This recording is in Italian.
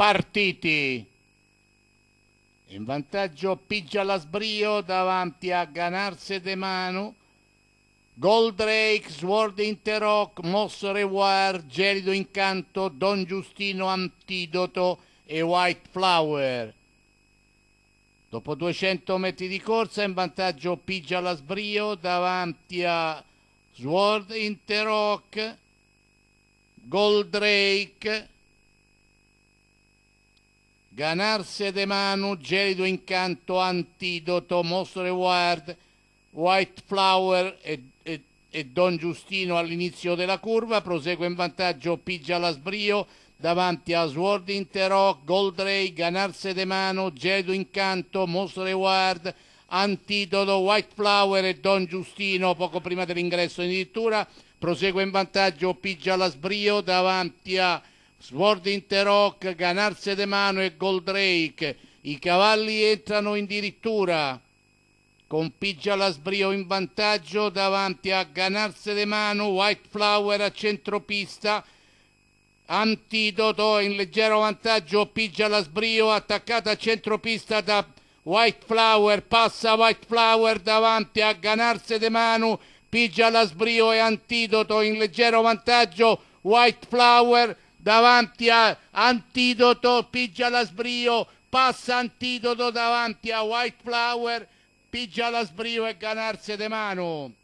partiti. In vantaggio pigia Piggia sbrio davanti a Ganarse De Manu, Goldrake, Sword Interrock, Moss Revoir, Gelido Incanto, Don Giustino Antidoto e White Flower. Dopo 200 metri di corsa in vantaggio pigia Piggia sbrio davanti a Sword Interrock, Goldrake, Ganarse de Manu, gelido incanto, antidoto, mostre reward, white flower e, e, e Don Giustino all'inizio della curva, prosegue in vantaggio Pigia Lasbrio, davanti a Sword Interrock, Goldray, Ganarse de Manu, gelido incanto, mostre reward, antidoto, white flower e Don Giustino poco prima dell'ingresso addirittura, prosegue in vantaggio Pigia Lasbrio davanti a Sword Rock, Ganarse de Mano e Goldrake. I cavalli entrano in dirittura con Pigiala Sbrio in vantaggio davanti a Ganarse de Mano, White Flower a centropista, Antidoto in leggero vantaggio, Pigiala Sbrio attaccata a centropista da White Flower, passa White Flower davanti a Ganarse de Mano, Pigiala Sbrio e Antidoto in leggero vantaggio, White Flower davanti a Antidoto, pigia la sbrio, passa Antidoto davanti a White Flower, pigia la sbrio e ganarsi de mano.